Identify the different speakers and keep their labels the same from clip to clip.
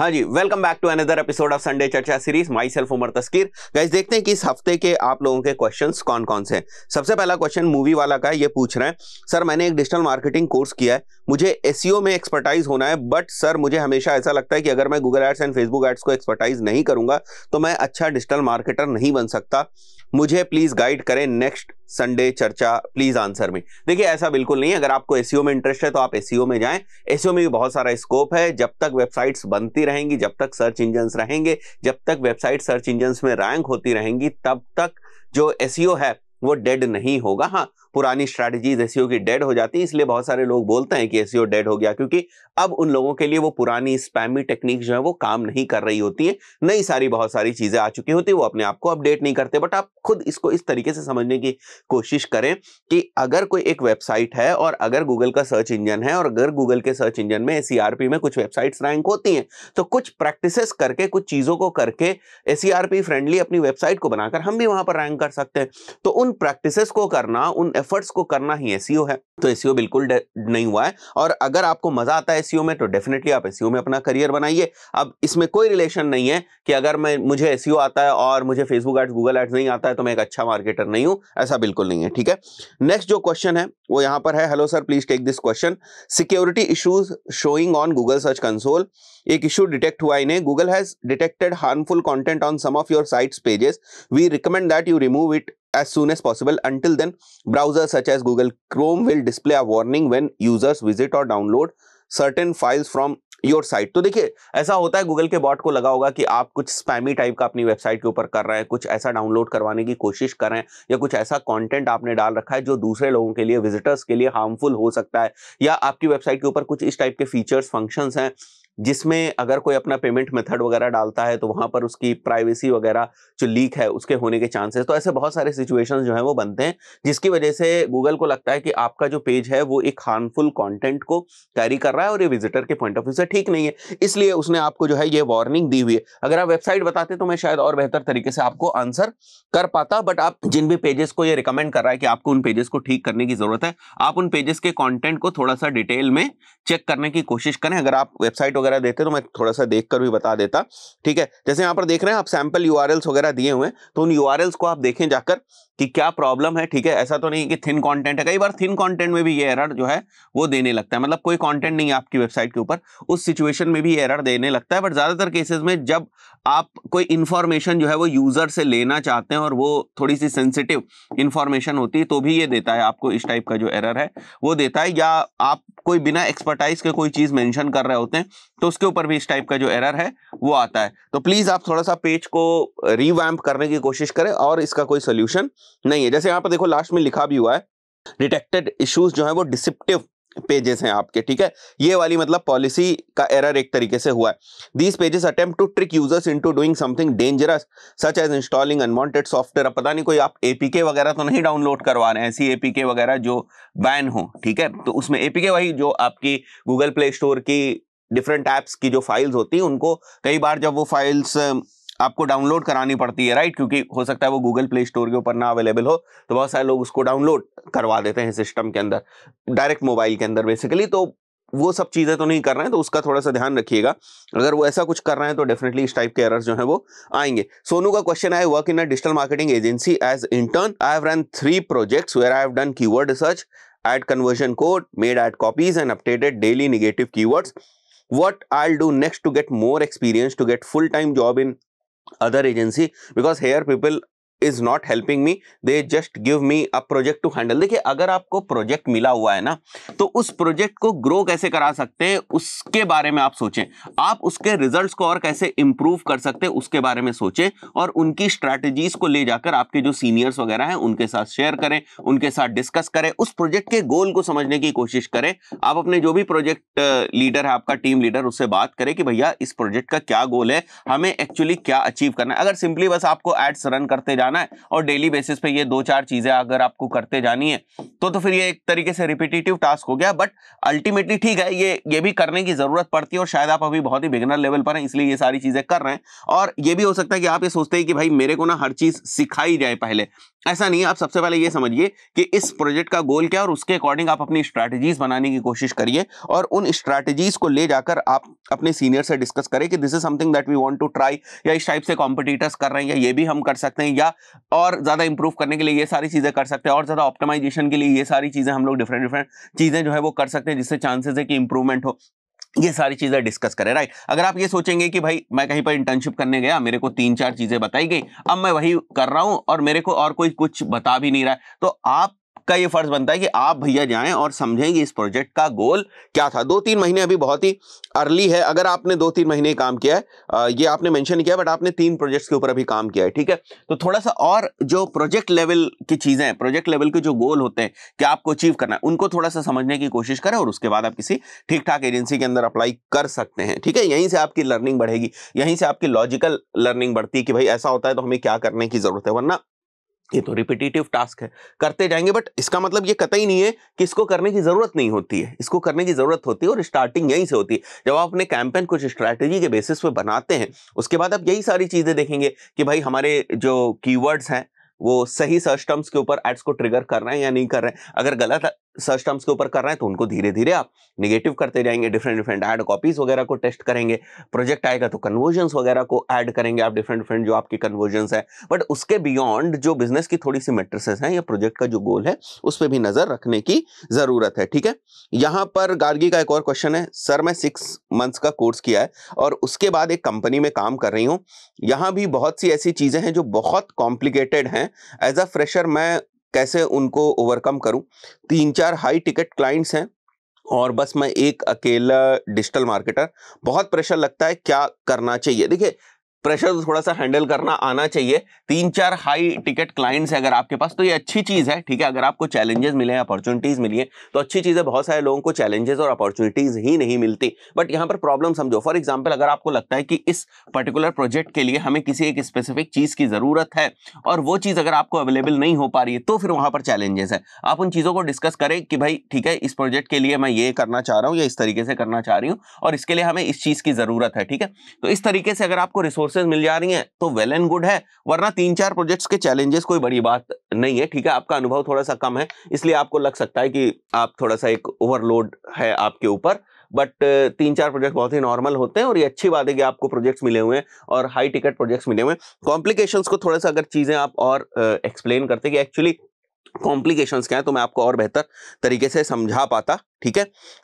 Speaker 1: हाँ जी welcome back to another episode of Sunday चर्चा series myself Umar Taskeer guys देखते हैं कि इस हफ्ते के आप लोगों के क्वेश्चंस कौन कौन से हैं सबसे पहला क्वेश्चन मूवी वाला का ये पूछ रहे हैं सर मैंने एक डिजिटल मार्केटिंग कोर्स किया है मुझे एस e में एक्सपर्टाइज होना है बट सर मुझे हमेशा ऐसा लगता है कि अगर मैं Google ads and Facebook ads को एक्सपर्टाइज नहीं करूंगा तो मैं अच्छा डिजिटल मार्केटर नहीं बन सकता मुझे प्लीज़ गाइड करें नेक्स्ट संडे चर्चा प्लीज़ आंसर में देखिए ऐसा बिल्कुल नहीं है अगर आपको एस e में इंटरेस्ट है तो आप एस e में जाएं एस में भी बहुत सारा स्कोप है जब तक वेबसाइट्स बनती रहेंगी जब तक सर्च इंजन्स रहेंगे जब तक वेबसाइट सर्च इंजन्स में रैंक होती रहेंगी तब तक जो एस e है वो डेड नहीं होगा हाँ पुरानी स्ट्रैटेजीज एस e की डेड हो जाती है इसलिए बहुत सारे लोग बोलते हैं कि एस डेड e हो गया क्योंकि अब उन लोगों के लिए वो पुरानी स्पैमी टेक्निक जो है वो काम नहीं कर रही होती है नई सारी बहुत सारी चीज़ें आ चुकी होती है वो अपने आप को अपडेट नहीं करते बट आप खुद इसको इस तरीके से समझने की कोशिश करें कि अगर कोई एक वेबसाइट है और अगर गूगल का सर्च इंजन है और अगर गूगल के सर्च इंजन में एस e में कुछ वेबसाइट्स रैंक होती हैं तो कुछ प्रैक्टिसेस करके कुछ चीज़ों को करके एस फ्रेंडली अपनी वेबसाइट को बनाकर हम भी वहाँ पर रैंक कर सकते हैं तो उन प्रैक्टिसेस को करना उन एफर्ट्स को करना ही एस e है तो एस e बिल्कुल नहीं हुआ है और अगर आपको मजा आता है एस e में तो डेफिनेटली आप एस में अपना करियर बनाइए अब इसमें कोई रिलेशन नहीं है कि अगर मैं मुझे एस आता है और मुझे फेसबुक एड्स गूगल एड्स नहीं आता है तो मैं एक अच्छा मार्केटर नहीं हूँ ऐसा बिल्कुल नहीं है ठीक है नेक्स्ट जो क्वेश्चन है वो यहाँ पर है hello sir please take this question security issues showing on Google search console एक इशू डिटेक्ट हुआ इन्हें Google has detected harmful content on some of your sites pages we recommend that you remove it as soon as possible. Until then, browsers such as Google Chrome will display a warning when users visit or download certain files from your site तो देखिए ऐसा होता है Google के bot को लगा होगा कि आप कुछ स्पैमी टाइप का अपनी वेबसाइट के ऊपर कर रहे हैं कुछ ऐसा डाउनलोड करवाने की कोशिश कर रहे हैं या कुछ ऐसा कंटेंट आपने डाल रखा है जो दूसरे लोगों के लिए विजिटर्स के लिए हार्मफुल हो सकता है या आपकी वेबसाइट के ऊपर कुछ इस टाइप के फीचर्स फंक्शंस हैं जिसमें अगर कोई अपना पेमेंट मेथड वगैरह डालता है तो वहाँ पर उसकी प्राइवेसी वगैरह जो लीक है उसके होने के चांसेस तो ऐसे बहुत सारे सिचुएशंस जो हैं वो बनते हैं जिसकी वजह से गूगल को लगता है कि आपका जो पेज है वो एक हार्मफुल कॉन्टेंट को कैरी कर रहा है और ये विजिटर के पॉइंट ऑफ व्यू से ठीक नहीं है इसलिए उसने आपको जो है ये वार्निंग दी हुई है अगर आप वेबसाइट बताते तो मैं शायद और बेहतर तरीके से आपको आंसर कर पाता बट आप जिन भी पेजेस को ये रिकमेंड कर रहा है कि आपको उन पेजेस को ठीक करने की जरूरत है आप उन पेजेस के कॉन्टेंट को थोड़ा सा डिटेल में चेक करने की कोशिश करें अगर आप वेबसाइट वगैरह वगैरह देते तो मैं थोड़ा सा देख भी बता देता ठीक है जैसे यहाँ पर देख रहे हैं आप सैम्पल यू वगैरह दिए हुए हैं तो उन यू को आप देखें जाकर कि क्या प्रॉब्लम है ठीक है ऐसा तो नहीं कि थिन कंटेंट है कई बार थिन कंटेंट में भी ये एरर जो है वो देने लगता है मतलब कोई कंटेंट नहीं है आपकी वेबसाइट के ऊपर उस सिचुएशन में भी ये एरर देने लगता है बट ज़्यादातर केसेस में जब आप कोई इन्फॉर्मेशन जो है वो यूज़र से लेना चाहते हैं और वो थोड़ी सी सेंसिटिव इन्फॉर्मेशन होती है तो भी ये देता है आपको इस टाइप का जो एरर है वो देता है या आप कोई बिना एक्सपर्टाइज के कोई चीज़ मैंशन कर रहे होते हैं तो उसके ऊपर भी इस टाइप का जो एरर है वो आता है तो प्लीज़ आप थोड़ा सा पेज को रिवैम्प करने की कोशिश करें और इसका कोई सोल्यूशन नहीं है जैसे यहाँ पर देखो लास्ट में लिखा भी हुआ है डिटेक्टेड इश्यूज जो है वो डिसिप्टिव पेजेस हैं आपके ठीक है ये वाली मतलब पॉलिसी का एरर एक तरीके से हुआ है these pages attempt to trick users into doing something dangerous such as installing unwanted software अब पता नहीं कोई आप एपीके वगैरह तो नहीं डाउनलोड करवा रहे हैं ऐसी एपीके वगैरह जो बैन हो ठीक है तो उसमें एपीके वही जो आपकी गूगल प्ले स्टोर की डिफरेंट ऐप्स की जो फाइल्स होती हैं उनको कई बार जब वो फाइल्स आपको डाउनलोड करानी पड़ती है राइट क्योंकि हो सकता है वो गूगल प्ले स्टोर के ऊपर ना अवेलेबल हो तो बहुत सारे लोग उसको डाउनलोड करवा देते हैं सिस्टम के अंदर डायरेक्ट मोबाइल के अंदर बेसिकली तो वो सब चीज़ें तो नहीं कर रहे हैं तो उसका थोड़ा सा ध्यान रखिएगा अगर वो ऐसा कुछ कर रहे हैं तो डेफिनेटली इस टाइप के एरर्स जो हैं वो आएंगे सोनू का क्वेश्चन है work in a digital marketing agency as intern I have run three projects where I have done keyword research ad conversion code made ad copies and updated daily negative keywords what I do next to get more experience to get full time job in other agency because here people is not helping me they just give me a project to handle देखिए अगर आपको project मिला हुआ है ना तो उस project को ग्रो कैसे करा सकते हैं उसके बारे में आप सोचें आप उसके रिजल्ट्स को और कैसे इंप्रूव कर सकते हैं उसके बारे में सोचें और उनकी स्ट्रैटेजीज को ले जाकर आपके जो सीनियर्स वगैरह हैं उनके साथ शेयर करें उनके साथ डिस्कस करें उस प्रोजेक्ट के गोल को समझने की कोशिश करें आप अपने जो भी प्रोजेक्ट लीडर है आपका टीम लीडर उससे बात करें कि भैया इस प्रोजेक्ट का क्या गोल है हमें एक्चुअली क्या अचीव करना है अगर सिंपली बस आपको एड्स रन करते जाना जाना है और डेली बेसिस पे ये दो चार चीजें अगर आपको करते जानी है तो तो फिर ये एक तरीके से रिपीटेटिव टास्क हो गया बट अल्टीमेटली ठीक है ये ये भी करने की जरूरत पड़ती है और शायद आप अभी बहुत ही बिगनर लेवल पर हैं इसलिए ये सारी चीजें कर रहे हैं और ये भी हो सकता है कि आप ये सोचते हैं कि भाई मेरे को ना हर चीज सिखाई जाए पहले ऐसा नहीं है आप सबसे पहले ये समझिए कि इस प्रोजेक्ट का गोल क्या और उसके अकॉर्डिंग आप अपनी स्ट्रैटेजीज बनाने की कोशिश करिए और उन स्ट्रैटेजीज को ले जाकर आप अपने सीनियर से डिस्कस करें कि this is something that we want to try या इस टाइप से कॉम्पिटिटर्स कर रहे हैं या ये भी हम कर सकते हैं या और ज़्यादा इंप्रूव करने के लिए ये सारी चीज़ें कर सकते हैं और ज़्यादा ऑप्टिमाइजेशन के लिए ये सारी चीज़ें हम लोग डिफरेंट डिफरेंट चीज़ें जो है वो कर सकते हैं जिससे चांसेस है कि इंप्रूवमेंट हो ये सारी चीज़ें डिस्कस करें राइट अगर आप ये सोचेंगे कि भाई मैं कहीं पर इंटर्नशिप करने गया मेरे को तीन चार चीज़ें बताई गई अब मैं वही कर रहा हूँ और मेरे को और कोई कुछ बता भी नहीं रहा है तो आप आपका ये फर्ज बनता है कि आप भैया जाएं और समझेंगे इस प्रोजेक्ट का गोल क्या था दो तीन महीने अभी बहुत ही अर्ली है अगर आपने दो तीन महीने काम किया है ये आपने मेंशन किया बट आपने तीन प्रोजेक्ट्स के ऊपर अभी काम किया है ठीक है तो थोड़ा सा और जो प्रोजेक्ट लेवल की चीज़ें हैं प्रोजेक्ट लेवल के जो गोल होते हैं कि आपको अचीव करना है उनको थोड़ा सा समझने की कोशिश करें और उसके बाद आप किसी ठीक ठाक एजेंसी के अंदर अप्लाई कर सकते हैं ठीक है यहीं से आपकी लर्निंग बढ़ेगी यहीं से आपकी लॉजिकल लर्निंग बढ़ती है कि भाई ऐसा होता है तो हमें क्या करने की ज़रूरत है वरना ये तो रिपीटिटिव टास्क है करते जाएंगे बट इसका मतलब ये कतई नहीं है कि इसको करने की ज़रूरत नहीं होती है इसको करने की ज़रूरत होती है और स्टार्टिंग यहीं से होती है जब आप अपने कैंपेन कुछ स्ट्रैटेजी के बेसिस पे बनाते हैं उसके बाद आप यही सारी चीज़ें देखेंगे कि भाई हमारे जो कीवर्ड्स हैं वो सही सर्च टर्म्स के ऊपर एड्स को ट्रिगर कर रहे हैं या नहीं कर रहे हैं अगर गलत सर्च टर्म्स के ऊपर कर रहे हैं तो उनको धीरे धीरे आप निगेटिव करते जाएंगे डिफरेंट डिफरेंट एड कॉपीज वगैरह को टेस्ट करेंगे प्रोजेक्ट आएगा तो कन्वर्जन्स वगैरह को ऐड करेंगे आप डिफरेंट डिफरेंट जो आपकी कन्वर्जन्स है बट उसके बियॉन्ड जो बिजनेस की थोड़ी सी मेट्रिसेस हैं या प्रोजेक्ट का जो गोल है उस पर भी नजर रखने की जरूरत है ठीक है यहाँ पर गार्गी का एक और क्वेश्चन है सर मैं सिक्स मंथ्स का कोर्स किया है और उसके बाद एक कंपनी में काम कर रही हूँ यहाँ भी बहुत सी ऐसी चीज़ें हैं जो बहुत कॉम्प्लिकेटेड हैं एज अ फ्रेशर मैं कैसे उनको ओवरकम करूं तीन चार हाई टिकट क्लाइंट्स हैं और बस मैं एक अकेला डिजिटल मार्केटर बहुत प्रेशर लगता है क्या करना चाहिए देखिए प्रेशर तो थोड़ा सा हैंडल करना आना चाहिए तीन चार हाई टिकट क्लाइंट्स है अगर आपके पास तो ये अच्छी चीज़ है ठीक है अगर आपको चैलेंजेस मिले हैं अपॉर्चुनिटीज़ मिली है तो अच्छी चीज़ है बहुत सारे लोगों को चैलेंजेस और अपॉर्चुनिटीज़ ही नहीं मिलती बट यहां पर प्रॉब्लम समझो फॉर एग्जाम्पल अगर आपको लगता है कि इस पर्टिकुलर प्रोजेक्ट के लिए हमें किसी एक स्पेसिफिक चीज़ की ज़रूरत है और वो चीज़ अगर आपको अवेलेबल नहीं हो पा रही है तो फिर वहाँ पर चैलेंजेस है आप उन चीज़ों को डिस्कस करें कि भाई ठीक है इस प्रोजेक्ट के लिए मैं ये करना चाह रहा हूँ या इस तरीके से करना चाह रही हूँ और इसके लिए हमें इस चीज़ की ज़रूरत है ठीक है तो इस तरीके से अगर आपको रिसोर्स रिसोर्सेज मिल जा रही हैं तो वेल एंड गुड है वरना तीन चार प्रोजेक्ट्स के चैलेंजेस कोई बड़ी बात नहीं है ठीक है आपका अनुभव थोड़ा सा कम है इसलिए आपको लग सकता है कि आप थोड़ा सा एक ओवरलोड है आपके ऊपर बट तीन चार प्रोजेक्ट बहुत ही नॉर्मल होते हैं और ये अच्छी बात है कि आपको प्रोजेक्ट्स मिले हुए हैं और हाई टिकट प्रोजेक्ट्स मिले हुए हैं कॉम्प्लिकेशंस को थोड़ा सा अगर चीज़ें आप और एक्सप्लेन करते कि एक्चुअली कॉम्प्लिकेशंस क्या है तो मैं आपको और बेहतर तरीके से समझा पाता ठीक है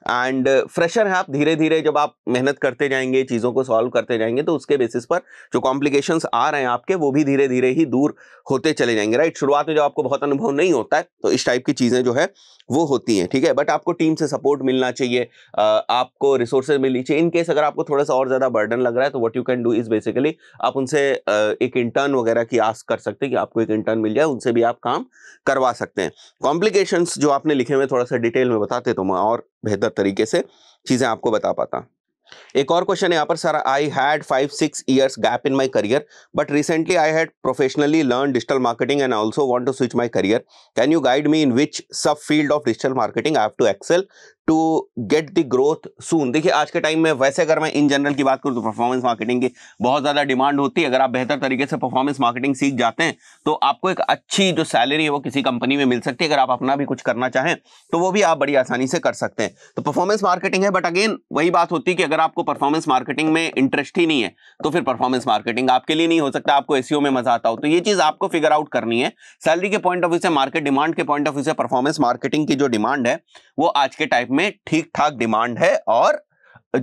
Speaker 1: एंड फ्रेशर है आप धीरे धीरे जब आप मेहनत करते जाएंगे चीज़ों को सॉल्व करते जाएंगे तो उसके बेसिस पर जो कॉम्प्लिकेशंस आ रहे हैं आपके वो भी धीरे धीरे ही दूर होते चले जाएंगे राइट शुरुआत में जब आपको बहुत अनुभव नहीं होता है तो इस टाइप की चीज़ें जो है वो होती हैं ठीक है बट आपको टीम से सपोर्ट मिलना चाहिए आपको रिसोर्सेज मिलनी चाहिए इनकेस अगर आपको थोड़ा सा और ज़्यादा बर्डन लग रहा है तो what you can do is basically आप उनसे एक इंटर्न वगैरह की आस कर सकते हैं कि आपको एक इंटर्न मिल जाए उनसे भी आप काम करवा सकते हैं कॉम्प्लिकेशन जो आपने लिखे हुए थोड़ा सा डिटेल में बताते तो मैं और बेहतर तरीके से चीज़ें आपको बता पाता एक और क्वेश्चन यहाँ पर sir I had five six years gap in my career but recently I had professionally learn digital marketing and also want to switch my career can you guide me in which sub field of digital marketing I have to excel to get the growth soon देखिए आज के time में वैसे अगर मैं in general की बात करूँ तो परफॉर्मेंस मार्केटिंग की बहुत ज़्यादा डिमांड होती है अगर आप बेहतर तरीके से परफॉर्मेंस मार्केटिंग सीख जाते हैं तो आपको एक अच्छी जो सैलरी है वो किसी कंपनी में मिल सकती है अगर आप अपना भी कुछ करना चाहें तो वो भी आप बड़ी आसानी से कर सकते हैं तो परफॉर्मेंस मार्केटिंग है बट अगेन वही बात होती है कि अगर अगर आपको परफॉर्मेंस मार्केटिंग में इंटरेस्ट ही नहीं है तो फिर परफॉर्मेंस मार्केटिंग आपके लिए नहीं हो सकता आपको एसीओ e में मजा आता हो तो ये चीज आपको फिगर आउट करनी है सैलरी के पॉइंट ऑफ व्यू से मार्केट डिमांड के पॉइंट ऑफ व्यू से परफॉर्मेंस मार्केटिंग की जो डिमांड है वो आज के टाइप में ठीक ठाक डिमांड है और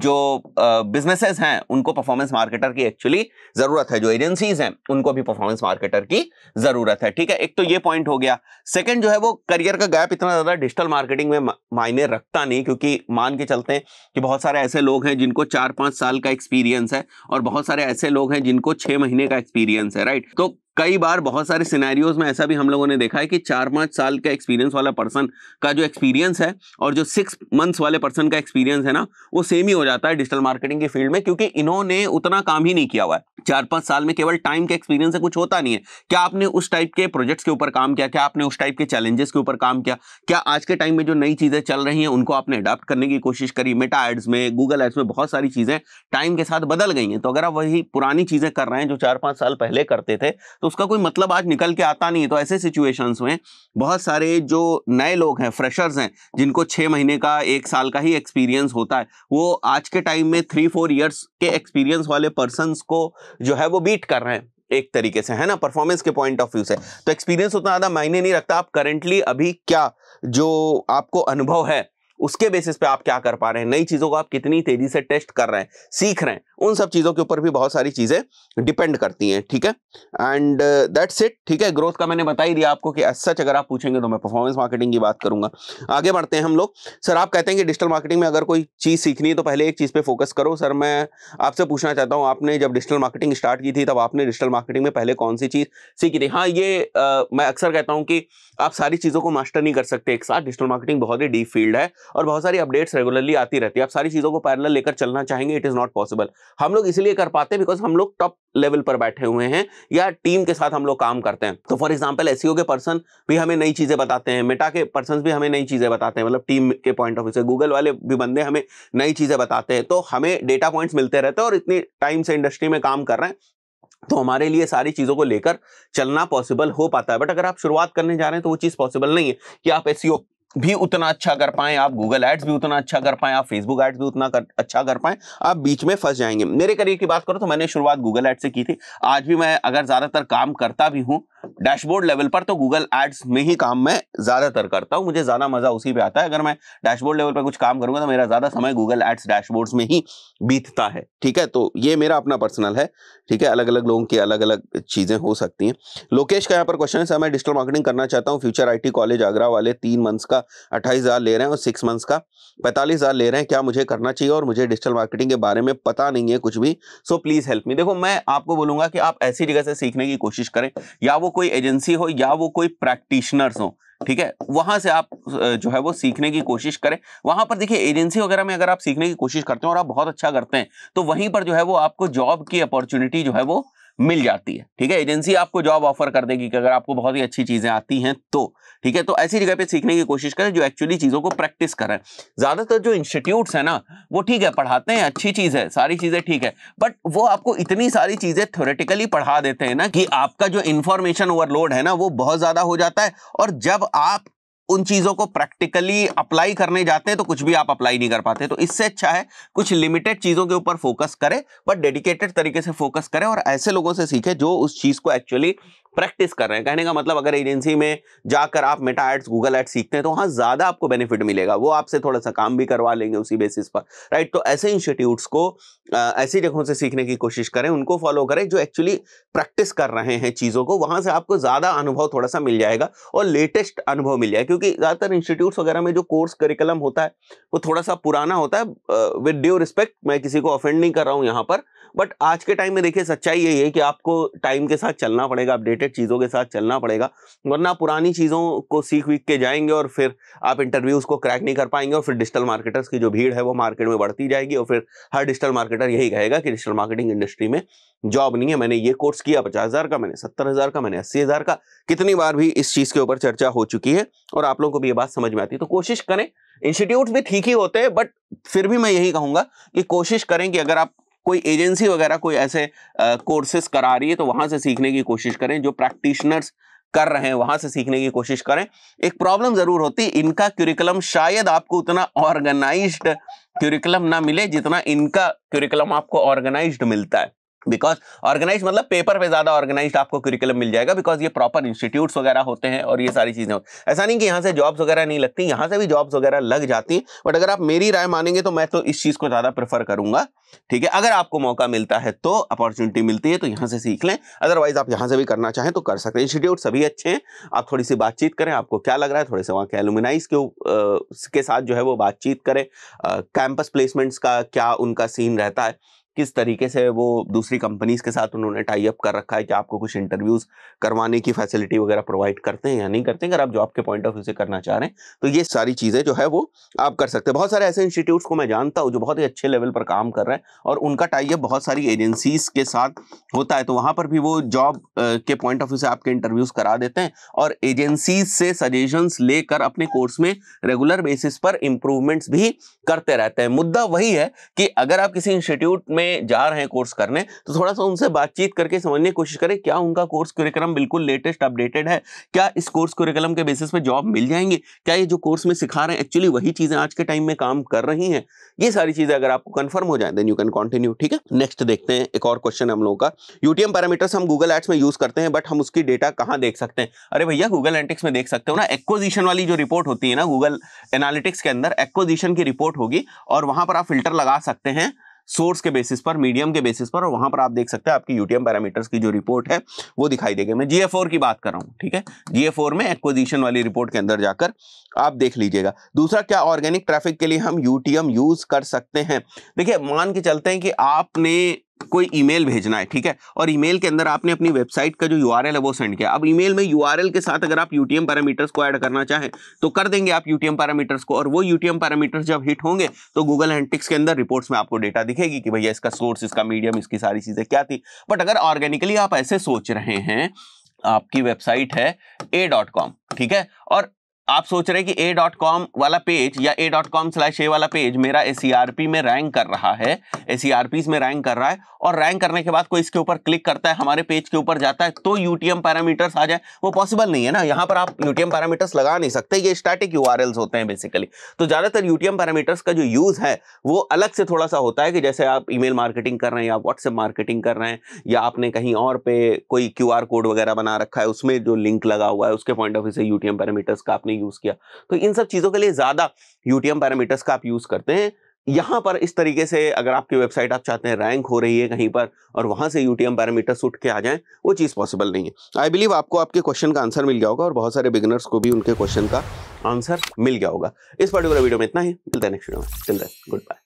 Speaker 1: जो बिजनेसेस हैं उनको परफॉर्मेंस मार्केटर की एक्चुअली जरूरत है जो एजेंसीज हैं उनको भी परफॉर्मेंस मार्केटर की जरूरत है ठीक है एक तो ये पॉइंट हो गया सेकंड जो है वो करियर का गैप इतना ज्यादा डिजिटल मार्केटिंग में मायने रखता नहीं क्योंकि मान के चलते हैं कि बहुत सारे ऐसे लोग हैं जिनको चार पांच साल का एक्सपीरियंस है और बहुत सारे ऐसे लोग हैं जिनको छह महीने का एक्सपीरियंस है राइट तो कई बार बहुत सारे सिनेरियोज में ऐसा भी हम लोगों ने देखा है कि चार पाँच साल का एक्सपीरियंस वाला पर्सन का जो एक्सपीरियंस है और जो सिक्स मंथ्स वाले पर्सन का एक्सपीरियंस है ना वो सेम ही हो जाता है डिजिटल मार्केटिंग के फील्ड में क्योंकि इन्होंने उतना काम ही नहीं किया हुआ है चार पाँच साल में केवल टाइम का एक्सपीरियंस है कुछ होता नहीं है क्या आपने उस टाइप के प्रोजेक्ट्स के ऊपर काम किया क्या आपने उस टाइप के चैलेंजेस के ऊपर काम किया क्या आज के टाइम में जो नई चीज़ें चल रही हैं उनको आपने अडाप्ट करने की कोशिश करी मेटा एड्स में गूगल एड्स में बहुत सारी चीज़ें टाइम के साथ बदल गई हैं तो अगर आप वही पुरानी चीज़ें कर रहे हैं जो चार पाँच साल पहले करते थे तो उसका कोई मतलब आज निकल के आता नहीं है तो ऐसे सिचुएशंस में बहुत सारे जो नए लोग हैं फ्रेशर्स हैं जिनको छः महीने का एक साल का ही एक्सपीरियंस होता है वो आज के टाइम में थ्री फोर ईयर्स के एक्सपीरियंस वाले पर्सनस को जो है वो बीट कर रहे हैं एक तरीके से है ना परफॉर्मेंस के पॉइंट ऑफ व्यू से तो एक्सपीरियंस उतना ज़्यादा मायने नहीं रखता आप करेंटली अभी क्या जो आपको अनुभव है उसके बेसिस पे आप क्या कर पा रहे हैं नई चीज़ों को आप कितनी तेज़ी से टेस्ट कर रहे हैं सीख रहे हैं उन सब चीज़ों के ऊपर भी बहुत सारी चीज़ें डिपेंड करती हैं ठीक है एंड दैट्स इट ठीक है ग्रोथ का मैंने बता ही दिया आपको कि सच अगर आप पूछेंगे तो मैं परफॉर्मेंस मार्केटिंग की बात करूंगा आगे बढ़ते हैं हम लोग सर आप कहते हैं कि डिजिटल मार्केटिंग में अगर कोई चीज़ सीखनी है तो पहले एक चीज़ पर फोकस करो सर मैं आपसे पूछना चाहता हूँ आपने जब डिजिटल मार्केटिंग स्टार्ट की थी तब आपने डिजिटल मार्केटिंग में पहले कौन सी चीज़ सीखी थी हाँ ये uh, मैं अक्सर कहता हूँ कि आप सारी चीज़ों को मास्टर नहीं कर सकते एक साथ डिजिटल मार्केटिंग बहुत ही डीप फील्ड है और बहुत सारी अपडेट्स रेगुलरली आती रहती है आप सारी चीज़ों को पैरल लेकर चलना चाहेंगे इट इज़ नॉट पॉसिबल हम लोग इसलिए कर पाते हैं बिकॉज हम लोग टॉप लेवल पर बैठे हुए हैं या टीम के साथ हम लोग काम करते हैं तो फॉर एग्जाम्पल एस के पर्सन भी हमें नई चीज़ें बताते हैं मेटा के पर्सन भी हमें नई चीज़ें बताते हैं मतलब टीम के पॉइंट ऑफ व्यू से गूगल वाले भी बंदे हमें नई चीज़ें बताते हैं तो हमें डेटा पॉइंट्स मिलते रहते हैं और इतनी टाइम से इंडस्ट्री में काम कर रहे हैं तो हमारे लिए सारी चीज़ों को लेकर चलना पॉसिबल हो पाता है बट अगर आप शुरुआत करने जा रहे हैं तो वो चीज़ पॉसिबल नहीं है कि आप एस भी उतना अच्छा कर पाएं आप गूगल एड्स भी उतना अच्छा कर पाएं आप फेसबुक एड्स भी उतना कर, अच्छा कर पाएं आप बीच में फंस जाएंगे मेरे करियर की बात करो तो मैंने शुरुआत गूगल एड से की थी आज भी मैं अगर ज़्यादातर काम करता भी हूँ डैशबोर्ड लेवल पर तो गूगल एड्स में ही काम मैं ज़्यादातर करता हूँ मुझे ज़्यादा मज़ा उसी पर आता है अगर मैं डैशबोर्ड लेवल पर कुछ काम करूंगा तो मेरा ज़्यादा समय गूगल एड्स डैशबोर्ड्स में ही बीतता है ठीक है तो ये मेरा अपना पर्सनल है ठीक है अलग अलग लोगों की अलग अलग चीज़ें हो सकती हैं लोकेश का यहाँ पर क्वेश्चन है सर मैं डिजिटल मार्केटिंग करना चाहता हूँ फ्यूचर आई कॉलेज आगरा वाले तीन मंथ्स का अट्ठाईस हज़ार ले रहे हैं और सिक्स मंथ्स का पैंतालीस हज़ार ले रहे हैं क्या मुझे करना चाहिए और मुझे डिजिटल मार्केटिंग के बारे में पता नहीं है कुछ भी सो प्लीज़ हेल्प मी देखो मैं आपको बोलूँगा कि आप ऐसी जगह से सीखने की कोशिश करें या वो कोई एजेंसी हो या वो कोई प्रैक्टिशनर्स हो ठीक है वहां से आप जो है वो सीखने की कोशिश करें वहां पर देखिए एजेंसी वगैरह में अगर आप सीखने की कोशिश करते हैं और आप बहुत अच्छा करते हैं तो वहीं पर जो है वो आपको जॉब की अपॉर्चुनिटी जो है वो मिल जाती है ठीक है एजेंसी आपको जॉब ऑफर कर देगी कि अगर आपको बहुत ही अच्छी चीज़ें आती हैं तो ठीक है तो ऐसी जगह पे सीखने की कोशिश करें जो एक्चुअली चीज़ों को प्रैक्टिस करें ज़्यादातर जो इंस्टीट्यूट्स हैं ना वो ठीक है पढ़ाते हैं अच्छी चीज़ है सारी चीज़ें ठीक है बट वो आपको इतनी सारी चीज़ें थोरेटिकली पढ़ा देते हैं ना कि आपका जो इन्फॉर्मेशन ओवरलोड है ना वो बहुत ज़्यादा हो जाता है और जब आप उन चीज़ों को प्रैक्टिकली अप्लाई करने जाते हैं तो कुछ भी आप अप्लाई नहीं कर पाते तो इससे अच्छा है कुछ लिमिटेड चीज़ों के ऊपर फोकस करें बट डेडिकेटेड तरीके से फोकस करें और ऐसे लोगों से सीखें जो उस चीज़ को एक्चुअली प्रैक्टिस कर रहे हैं कहने का मतलब अगर एजेंसी में जाकर आप मेटा एड्स गूगल एड्स सीखते हैं तो वहाँ ज़्यादा आपको बेनिफिट मिलेगा वो आपसे थोड़ा सा काम भी करवा लेंगे उसी बेसिस पर राइट तो ऐसे इंस्टीट्यूट्स को ऐसी जगहों से सीखने की कोशिश करें उनको फॉलो करें जो एक्चुअली प्रैक्टिस कर रहे हैं चीज़ों को वहाँ से आपको ज़्यादा अनुभव थोड़ा सा मिल जाएगा और लेटेस्ट अनुभव मिल जाएगा क्योंकि ज़्यादातर इंस्टीट्यूट्स वगैरह में जो कोर्स करिकुलम होता है वो थोड़ा सा पुराना होता है विद ड्यू रिस्पेक्ट मैं किसी को ऑफेंड नहीं कर रहा हूँ यहाँ पर बट आज के टाइम में देखिए सच्चाई यही है कि आपको टाइम के साथ चलना पड़ेगा अपडेटेड रिलेटेड चीज़ों के साथ चलना पड़ेगा वरना पुरानी चीज़ों को सीख वीख के जाएंगे और फिर आप इंटरव्यूज़ को क्रैक नहीं कर पाएंगे और फिर डिजिटल मार्केटर्स की जो भीड़ है वो मार्केट में बढ़ती जाएगी और फिर हर डिजिटल मार्केटर यही कहेगा कि डिजिटल मार्केटिंग इंडस्ट्री में जॉब नहीं है मैंने ये कोर्स किया पचास हज़ार का मैंने सत्तर हज़ार का मैंने अस्सी हज़ार का कितनी बार भी इस चीज़ के ऊपर चर्चा हो चुकी है और आप लोगों को भी ये बात समझ में आती है तो कोशिश करें इंस्टीट्यूट भी ठीक ही होते हैं बट फिर भी मैं यही कहूँगा कि कोशिश करें कि अगर आप कोई एजेंसी वगैरह कोई ऐसे कोर्सेस करा रही है तो वहां से सीखने की कोशिश करें जो प्रैक्टिशनर्स कर रहे हैं वहां से सीखने की कोशिश करें एक प्रॉब्लम जरूर होती है इनका क्यूरिकुलम शायद आपको उतना ऑर्गेनाइज्ड क्यूरिकुलम ना मिले जितना इनका क्यूरिकुलम आपको ऑर्गेनाइज्ड मिलता है बिकॉज ऑर्गेनाइज मतलब पेपर पे ज़्यादा ऑर्गेनाइज आपको करिकुलम मिल जाएगा बिकॉज ये प्रॉपर इंस्टीट्यूट्स वगैरह होते हैं और ये सारी चीज़ें ऐसा नहीं कि यहाँ से जॉब्स वगैरह नहीं लगती यहाँ से भी जॉब्स वगैरह लग जाती हैं बट अगर आप मेरी राय मानेंगे तो मैं तो इस चीज़ को ज़्यादा प्रेफर करूँगा ठीक है अगर आपको मौका मिलता है तो अपॉर्चुनिटी मिलती है तो यहाँ से सीख लें अदरवाइज आप यहाँ से भी करना चाहें तो कर सकते हैं इंस्टीट्यूट सभी अच्छे हैं आप थोड़ी सी बातचीत करें आपको क्या लग रहा है थोड़े से वहाँ के एलुमिनाइज के साथ जो है वो बातचीत करें कैंपस प्लेसमेंट्स का क्या उनका सीन रहता है किस तरीके से वो दूसरी कंपनीज के साथ उन्होंने टाई अप कर रखा है कि आपको कुछ इंटरव्यूज करवाने की फैसिलिटी वगैरह प्रोवाइड करते हैं या नहीं करते हैं अगर आप जॉब के पॉइंट ऑफ व्यू से करना चाह रहे हैं तो ये सारी चीज़ें जो है वो आप कर सकते हैं बहुत सारे ऐसे इंस्टीट्यूट्स को मैं जानता हूँ जो बहुत ही अच्छे लेवल पर काम कर रहे हैं और उनका टाइप बहुत सारी एजेंसीज के साथ होता है तो वहाँ पर भी वो जॉब के पॉइंट ऑफ व्यू से आपके इंटरव्यूज करा देते हैं और एजेंसीज से सजेशंस लेकर अपने कोर्स में रेगुलर बेसिस पर इंप्रूवमेंट्स भी करते रहते हैं मुद्दा वही है कि अगर आप किसी इंस्टीट्यूट में में जा रहे हैं कोर्स करने तो थोड़ा सा उनसे बातचीत करके समझने की कोशिश करें क्या उनका कोर्स करिकुलम बिल्कुल लेटेस्ट अपडेटेड है क्या इस कोर्स करिकुलम के बेसिस पे जॉब मिल जाएंगी क्या ये जो कोर्स में सिखा रहे हैं एक्चुअली वही चीज़ें आज के टाइम में काम कर रही हैं ये सारी चीज़ें अगर आपको कन्फर्म हो जाए देन यू कैन कंटिन्यू ठीक है नेक्स्ट देखते हैं एक और क्वेश्चन हम लोगों का यूटीएम पैरामीटर्स हम गूगल एड्स में यूज़ करते हैं बट हम उसकी डेटा कहाँ देख सकते हैं अरे भैया गूगल एंटिक्स में देख सकते हो ना एक्विजिशन वाली जो रिपोर्ट होती है ना गूगल एनालिटिक्स के अंदर एक्विजिशन की रिपोर्ट होगी और वहाँ पर आप फिल्टर लगा सकते हैं सोर्स के बेसिस पर मीडियम के बेसिस पर और वहां पर आप देख सकते हैं आपकी यूटीएम पैरामीटर्स की जो रिपोर्ट है वो दिखाई देगी मैं जी की बात कर रहा हूँ ठीक है जी में एक्विजिशन वाली रिपोर्ट के अंदर जाकर आप देख लीजिएगा दूसरा क्या ऑर्गेनिक ट्रैफिक के लिए हम यूटीएम यूज कर सकते हैं देखिए मान के चलते हैं कि आपने कोई ईमेल भेजना है ठीक है और ईमेल के अंदर आपने अपनी वेबसाइट का जो यू है वो सेंड किया अब ईमेल में यू के साथ अगर आप यूटीएम पैरामीटर्स को ऐड करना चाहें तो कर देंगे आप यूटीएम पैरामीटर्स को और वो यूटीएम पैरामीटर्स जब हिट होंगे तो गूगल एंटिक्स के अंदर रिपोर्ट्स में आपको डेटा दिखेगी कि भैया इसका सोर्स इसका मीडियम इसकी सारी चीज़ें क्या थी बट अगर ऑर्गेनिकली आप ऐसे सोच रहे हैं आपकी वेबसाइट है ए डॉट कॉम ठीक है और आप सोच रहे कि ए डॉट कॉम वाला पेज या A dot com slash A वाला पेज मेरा एस e में रैंक कर रहा है एस e में रैंक कर रहा है और रैंक करने के बाद कोई इसके ऊपर क्लिक करता है हमारे पेज के ऊपर जाता है तो एम पैरामीटर्स आ जाए वो पॉसिबल नहीं है ना यहाँ पर आप यूटीएम पैरामीटर्स लगा नहीं सकते ये स्टैटिक यू होते हैं बेसिकली तो ज़्यादातर यूटीएम पैरामीटर्स का जो यूज़ है वो अलग से थोड़ा सा होता है कि जैसे आप मेल मार्केटिंग कर रहे हैं या व्हाट्सएप मार्केटिंग कर रहे हैं या आपने कहीं और पे कोई क्यू कोड वगैरह बना रखा है उसमें जो लिंक लगा हुआ है उसके पॉइंट ऑफ व्यू से यूटीएम पैरामीटर्स का आपने आपने यूज किया तो इन सब चीजों के लिए ज्यादा यूटीएम पैरामीटर्स का आप यूज करते हैं यहाँ पर इस तरीके से अगर आपकी वेबसाइट आप चाहते हैं रैंक हो रही है कहीं पर और वहाँ से यूटीएम पैरामीटर्स उठ के आ जाएं वो चीज़ पॉसिबल नहीं है आई बिलीव आपको आपके क्वेश्चन का आंसर मिल गया होगा और बहुत सारे बिगनर्स को भी उनके क्वेश्चन का आंसर मिल गया होगा इस पर्टिकुलर वीडियो में इतना ही मिलता है नेक्स्ट वीडियो में गुड बाय